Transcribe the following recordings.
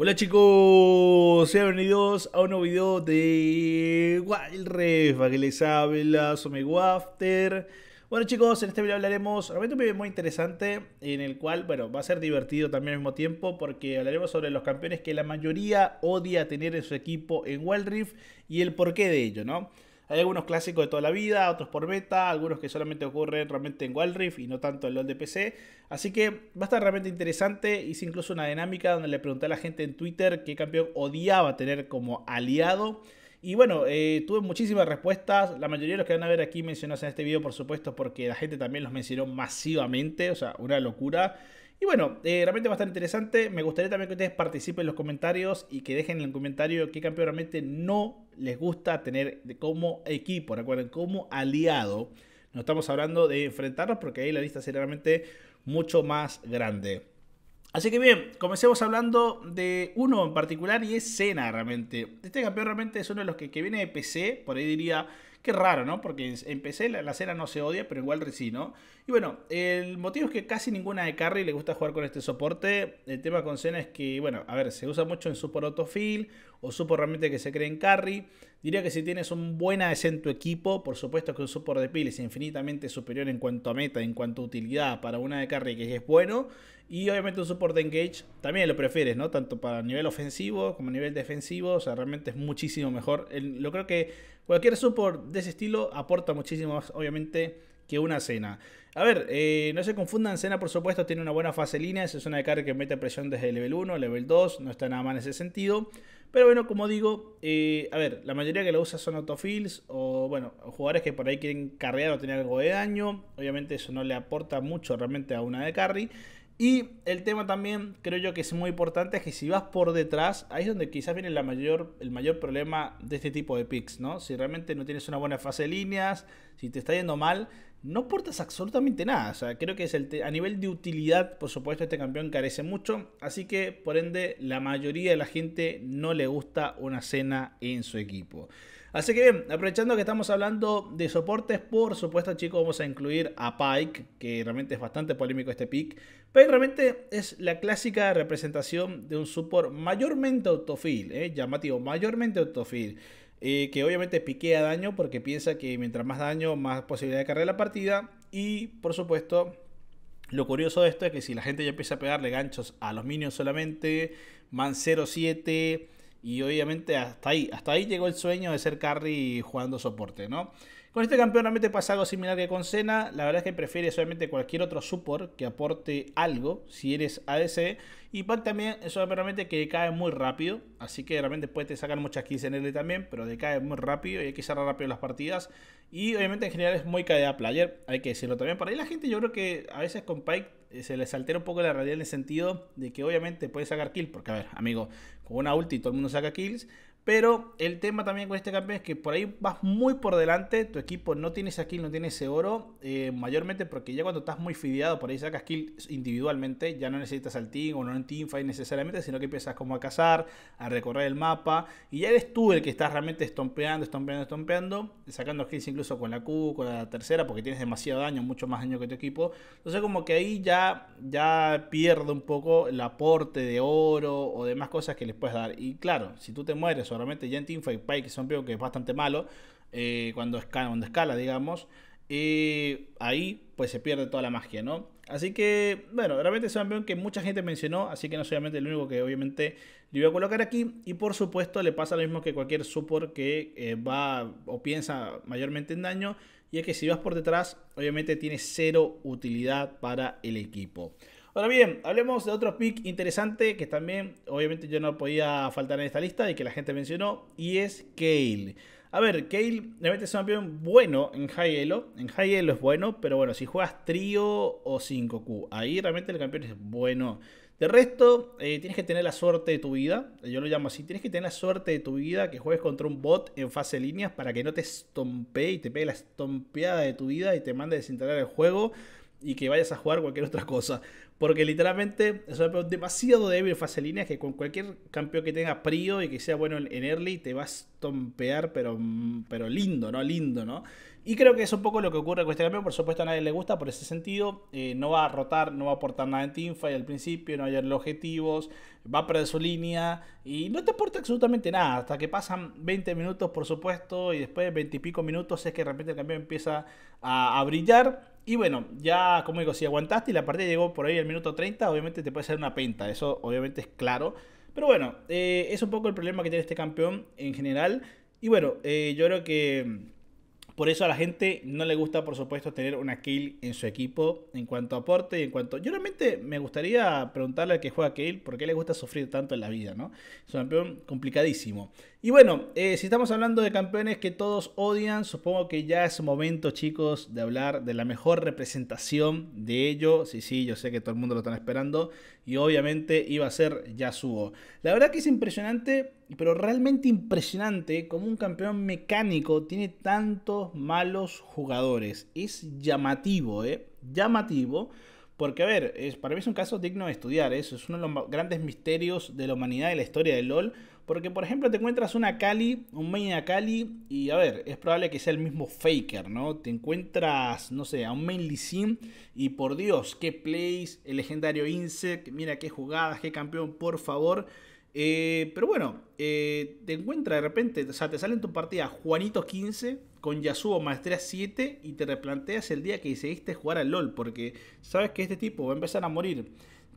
Hola chicos, sean bienvenidos a un nuevo video de Wild Rift, que les habla Wafter. Bueno chicos, en este video hablaremos, realmente un video muy interesante, en el cual, bueno, va a ser divertido también al mismo tiempo, porque hablaremos sobre los campeones que la mayoría odia tener en su equipo en Wild Rift y el porqué de ello, ¿no? Hay algunos clásicos de toda la vida, otros por beta, algunos que solamente ocurren realmente en Wild Rift y no tanto en LOL de PC. Así que va a estar realmente interesante. Hice incluso una dinámica donde le pregunté a la gente en Twitter qué campeón odiaba tener como aliado. Y bueno, eh, tuve muchísimas respuestas. La mayoría de los que van a ver aquí mencionados en este video, por supuesto, porque la gente también los mencionó masivamente. O sea, una locura. Y bueno, eh, realmente bastante interesante. Me gustaría también que ustedes participen en los comentarios y que dejen en el comentario qué campeón realmente no les gusta tener como equipo, recuerden, como aliado. No estamos hablando de enfrentarnos porque ahí la lista sería realmente mucho más grande. Así que bien, comencemos hablando de uno en particular y es Cena realmente. Este campeón realmente es uno de los que, que viene de PC, por ahí diría, qué raro, ¿no? Porque en PC la, Cena no se odia, pero igual sí, ¿no? Y bueno, el motivo es que casi ninguna de Carry le gusta jugar con este soporte. El tema con Cena es que, bueno, a ver, se usa mucho en support autofill o support realmente que se cree en Carry. Diría que si tienes un buen ADC en tu equipo, por supuesto que un support de pile es infinitamente superior en cuanto a meta, en cuanto a utilidad para una de carry que es bueno. Y obviamente un support de engage también lo prefieres, ¿no? Tanto para nivel ofensivo como nivel defensivo. O sea, realmente es muchísimo mejor. Lo creo que cualquier support de ese estilo aporta muchísimo más, obviamente, que una cena. A ver, eh, no se confundan, Cena por supuesto tiene una buena fase línea. es una de carry que mete presión desde el level 1, level 2, no está nada mal en ese sentido. Pero bueno, como digo, eh, a ver, la mayoría que lo usa son autofills o, bueno, jugadores que por ahí quieren carrear o tener algo de daño. Obviamente eso no le aporta mucho realmente a una de carry. Y el tema también, creo yo que es muy importante, es que si vas por detrás, ahí es donde quizás viene la mayor, el mayor problema de este tipo de picks, ¿no? Si realmente no tienes una buena fase de líneas, si te está yendo mal, no aportas absolutamente nada. O sea, creo que es el a nivel de utilidad, por supuesto, este campeón carece mucho. Así que, por ende, la mayoría de la gente no le gusta una cena en su equipo. Así que bien, aprovechando que estamos hablando de soportes, por supuesto, chicos, vamos a incluir a Pike, que realmente es bastante polémico este pick. Pike realmente es la clásica representación de un support mayormente autofill, ¿eh? llamativo, mayormente autofill. Eh, que obviamente piquea daño porque piensa que mientras más daño, más posibilidad de cargar la partida. Y por supuesto, lo curioso de esto es que si la gente ya empieza a pegarle ganchos a los minions solamente, man 0-7, y obviamente hasta ahí, hasta ahí llegó el sueño de ser carry jugando soporte, ¿no? Con este campeón realmente pasa algo similar que con Senna, La verdad es que prefiere solamente cualquier otro support que aporte algo si eres ADC. Y Pac también es obviamente que decae muy rápido. Así que realmente puedes te sacar muchas kills en L también, pero decae muy rápido y hay que cerrar rápido las partidas. Y obviamente en general es muy caída player, hay que decirlo también. Para ahí la gente yo creo que a veces con Pike eh, se les altera un poco la realidad en el sentido de que obviamente puede sacar kills. Porque a ver, amigo, con una ulti todo el mundo saca kills. Pero el tema también con este campeón es que por ahí vas muy por delante, tu equipo no tiene esa kill, no tiene ese oro, eh, mayormente porque ya cuando estás muy fideado, por ahí sacas kill individualmente, ya no necesitas al team o no en teamfight necesariamente, sino que empiezas como a cazar, a recorrer el mapa, y ya eres tú el que estás realmente estompeando, estompeando, estompeando, sacando kills incluso con la Q, con la tercera, porque tienes demasiado daño, mucho más daño que tu equipo. Entonces como que ahí ya, ya pierde un poco el aporte de oro o demás cosas que les puedes dar. Y claro, si tú te mueres o Realmente ya en Fight Pike, que es un peo que es bastante malo, eh, cuando, escala, cuando escala, digamos, y ahí pues se pierde toda la magia, ¿no? Así que, bueno, realmente es un campeón que mucha gente mencionó, así que no es obviamente el único que obviamente le voy a colocar aquí. Y por supuesto le pasa lo mismo que cualquier support que eh, va o piensa mayormente en daño, y es que si vas por detrás, obviamente tiene cero utilidad para el equipo. Ahora bien, hablemos de otro pick interesante que también obviamente yo no podía faltar en esta lista y que la gente mencionó y es Kale. A ver, Kale realmente es un campeón bueno en High Elo. En High Elo es bueno, pero bueno, si juegas trío o 5Q, ahí realmente el campeón es bueno. De resto, eh, tienes que tener la suerte de tu vida. Yo lo llamo así. Tienes que tener la suerte de tu vida que juegues contra un bot en fase de líneas para que no te estompee y te pegue la estompeada de tu vida y te mande a desinstalar el juego y que vayas a jugar cualquier otra cosa. Porque literalmente es demasiado débil fase línea que con cualquier campeón que tenga prio y que sea bueno en early te vas a tompear, pero, pero lindo, ¿no? Lindo, ¿no? Y creo que es un poco lo que ocurre con este campeón. Por supuesto, a nadie le gusta por ese sentido. Eh, no va a rotar, no va a aportar nada en teamfight al principio, no hay objetivos, va a perder su línea y no te aporta absolutamente nada. Hasta que pasan 20 minutos, por supuesto, y después de 20 y pico minutos es que de repente el campeón empieza a, a brillar y bueno, ya como digo, si aguantaste y la partida llegó por ahí al minuto 30, obviamente te puede hacer una penta, eso obviamente es claro. Pero bueno, eh, es un poco el problema que tiene este campeón en general. Y bueno, eh, yo creo que por eso a la gente no le gusta, por supuesto, tener una kill en su equipo en cuanto a aporte y en cuanto... Yo realmente me gustaría preguntarle al que juega kill por qué le gusta sufrir tanto en la vida, ¿no? Es un campeón complicadísimo. Y bueno, eh, si estamos hablando de campeones que todos odian, supongo que ya es momento, chicos, de hablar de la mejor representación de ello. Sí, sí, yo sé que todo el mundo lo están esperando. Y obviamente iba a ser Yasuo. La verdad que es impresionante, pero realmente impresionante, como un campeón mecánico tiene tantos malos jugadores. Es llamativo, ¿eh? Llamativo. Porque, a ver, es, para mí es un caso digno de estudiar, ¿eh? eso es uno de los grandes misterios de la humanidad y la historia del LOL. Porque, por ejemplo, te encuentras una Cali, un main Akali, y a ver, es probable que sea el mismo Faker, ¿no? Te encuentras, no sé, a un main Lee Sin, y por Dios, qué plays, el legendario Insect, mira qué jugadas, qué campeón, por favor. Eh, pero bueno, eh, te encuentras de repente, o sea, te sale en tu partida Juanito 15, con Yasuo maestría 7 y te replanteas el día que decidiste jugar al LOL, porque sabes que este tipo va a empezar a morir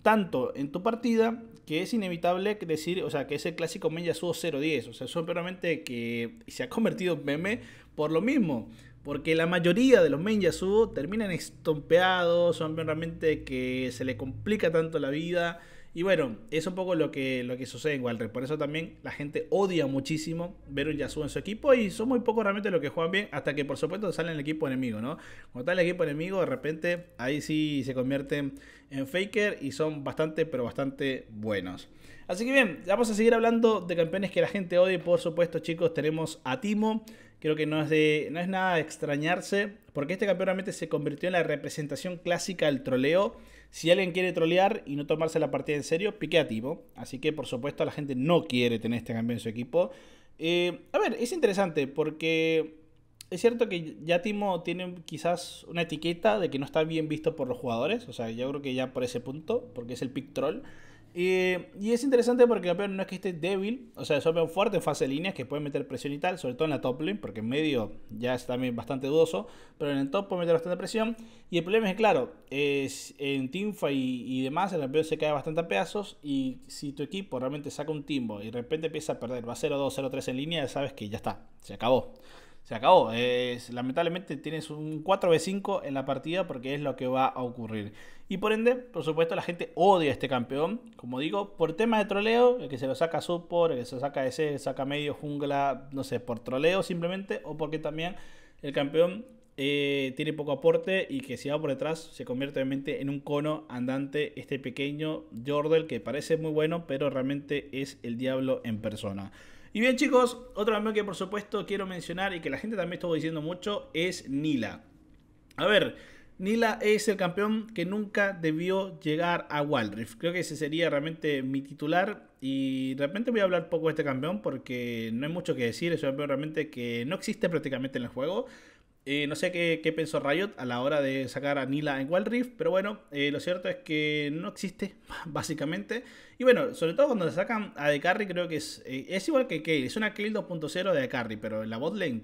tanto en tu partida que es inevitable decir, o sea, que es el clásico meme Yasuo 0-10, o sea, son realmente que se ha convertido en meme por lo mismo. Porque la mayoría de los main Yasuo terminan estompeados, son realmente que se le complica tanto la vida. Y bueno, es un poco lo que, lo que sucede en Walter. Por eso también la gente odia muchísimo ver un Yasuo en su equipo y son muy pocos realmente los que juegan bien, hasta que por supuesto salen el equipo enemigo, ¿no? Cuando está el equipo enemigo, de repente ahí sí se convierten en faker y son bastante, pero bastante buenos. Así que bien, vamos a seguir hablando de campeones que la gente odia. Por supuesto, chicos, tenemos a Timo, Creo que no es, de, no es nada de extrañarse, porque este campeón realmente se convirtió en la representación clásica del troleo. Si alguien quiere trolear y no tomarse la partida en serio, pique a Timo Así que, por supuesto, la gente no quiere tener este campeón en su equipo. Eh, a ver, es interesante porque es cierto que ya Timo tiene quizás una etiqueta de que no está bien visto por los jugadores. O sea, yo creo que ya por ese punto, porque es el pick troll y es interesante porque campeón no es que esté débil, o sea, es un fuerte en fase de líneas que puede meter presión y tal, sobre todo en la top lane, porque en medio ya es también bastante dudoso, pero en el top puede meter bastante presión. Y el problema es que, claro, es, en Teamfight y, demás, el campeón se cae bastante a pedazos. Y si tu equipo realmente saca un timbo y de repente empieza a perder, va 0-2, 0-3 en línea, ya sabes que ya está, se acabó se acabó. Es, lamentablemente tienes un 4v5 en la partida porque es lo que va a ocurrir. Y por ende, por supuesto, la gente odia a este campeón. Como digo, por tema de troleo, el que se lo saca Support, el que se lo saca ese, el saca medio jungla, no sé, por troleo simplemente, o porque también el campeón eh, tiene poco aporte y que si va por detrás se convierte obviamente en un cono andante este pequeño Jordel que parece muy bueno, pero realmente es el diablo en persona. Y bien chicos, otro campeón que por supuesto quiero mencionar y que la gente también estuvo diciendo mucho es Nila. A ver, Nila es el campeón que nunca debió llegar a Waldrift. Creo que ese sería realmente mi titular. Y de repente voy a hablar poco de este campeón porque no hay mucho que decir. Es un campeón realmente que no existe prácticamente en el juego. Eh, no sé qué, pensó Riot a la hora de sacar a Nila en Wild Rift, pero bueno, eh, lo cierto es que no existe, básicamente. Y bueno, sobre todo cuando le sacan a de Carry, creo que es, eh, es igual que Kale, es una Kale 2.0 de Carry, pero en la botlane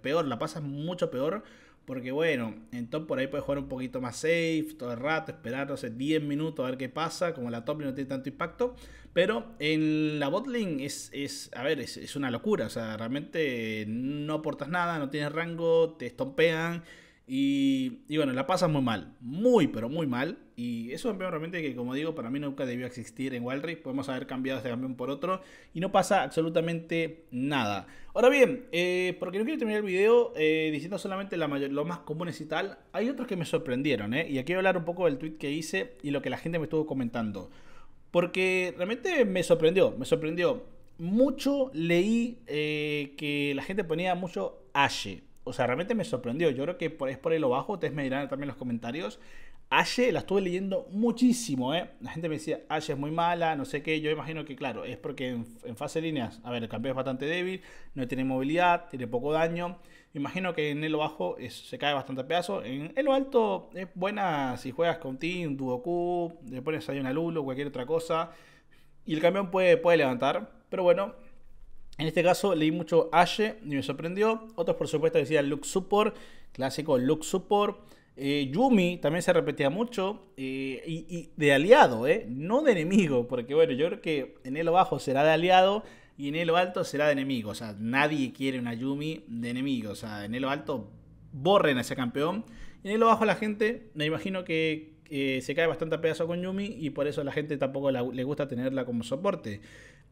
peor, la pasa mucho peor. Porque bueno, entonces por ahí puedes jugar un poquito más safe todo el rato, esperar, no sé, 10 minutos a ver qué pasa. Como la top no tiene tanto impacto. Pero en la bottling es, a ver, es, es una locura. O sea, realmente no aportas nada, no tienes rango, te estompean. Y, bueno, la pasa muy mal, muy pero muy mal. Y eso es un campeón realmente que, como digo, para mí nunca debió existir en Wild Podemos haber cambiado este campeón por otro y no pasa absolutamente nada. Ahora bien, eh, porque no quiero terminar el video eh, diciendo solamente la mayor, lo más comunes y tal, hay otros que me sorprendieron, ¿eh? Y aquí voy a hablar un poco del tweet que hice y lo que la gente me estuvo comentando. Porque realmente me sorprendió, me sorprendió. Mucho leí que la gente ponía mucho Ashe o sea, realmente me sorprendió. Yo creo que es por el lo bajo. Ustedes me dirán también en los comentarios. Ashe la estuve leyendo muchísimo, ¿eh? La gente me decía, Ashe es muy mala, no sé qué. Yo imagino que, claro, es porque en, fase de líneas, a ver, el campeón es bastante débil, no tiene movilidad, tiene poco daño. imagino que en el lo bajo se cae bastante a pedazo. En, el lo alto es buena si juegas con Team, Q, le pones ahí una Lulu, cualquier otra cosa. Y el campeón puede, puede levantar, pero bueno, en este caso leí mucho Ashe y me sorprendió. Otros, por supuesto, decían Look Support, clásico Look Support. Eh, Yumi también se repetía mucho eh, y, de aliado, eh, no de enemigo, porque bueno, yo creo que en el bajo será de aliado y en el alto será de enemigo. O sea, nadie quiere una Yumi de enemigo. O sea, en el alto borren a ese campeón. en el bajo la gente, me imagino que se cae bastante a pedazo con Yumi y por eso la gente tampoco le gusta tenerla como soporte.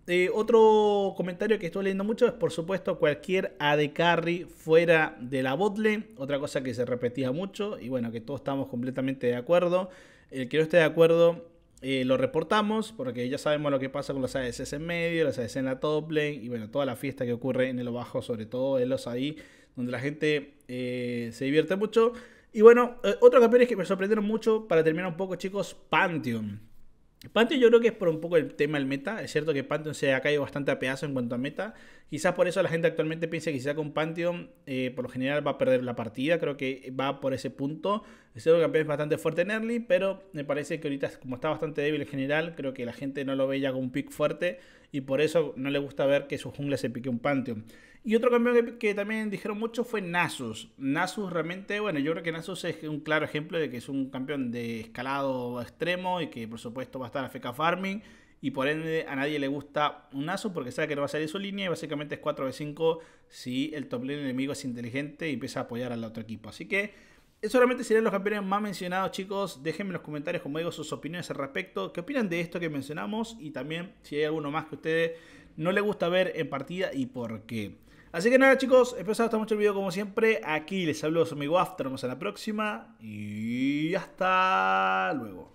Eh, otro comentario que estoy leyendo mucho es, por supuesto, cualquier AD carry fuera de la botle Otra cosa que se repetía mucho y bueno, que todos estamos completamente de acuerdo. El que no esté de acuerdo eh, lo reportamos porque ya sabemos lo que pasa con los ADCs en medio, los ADCs en la top lane y bueno, toda la fiesta que ocurre en el bajo, sobre todo en los ahí, donde la gente eh, se divierte mucho. Y bueno, otros es que me sorprendieron mucho, para terminar un poco, chicos, Pantheon. Pantheon yo creo que es por un poco el tema del meta. Es cierto que Pantheon se ha caído bastante a pedazos en cuanto a meta. Quizás por eso la gente actualmente piensa que saca con Pantheon eh, por lo general va a perder la partida. Creo que va por ese punto. es segundo campeón es bastante fuerte en early, pero me parece que ahorita, como está bastante débil en general, creo que la gente no lo ve ya con un pick fuerte y por eso no le gusta ver que su jungla se pique un Pantheon. Y otro campeón que, que, también dijeron mucho fue Nasus. Nasus realmente, bueno, yo creo que Nasus es un claro ejemplo de que es un campeón de escalado extremo y que por supuesto va a estar a FK Farming y por ende a nadie le gusta un nazo porque sabe que no va a salir su línea y básicamente es 4 de 5 si el top lane enemigo es inteligente y empieza a apoyar al otro equipo. Así que eso solamente serían los campeones más mencionados, chicos. Déjenme en los comentarios, como digo, sus opiniones al respecto. ¿Qué opinan de esto que mencionamos? Y también si hay alguno más que a ustedes no les gusta ver en partida y por qué. Así que nada, chicos, espero que hasta mucho el video como siempre. Aquí les hablo, su amigo After, nos vemos en la próxima y hasta luego.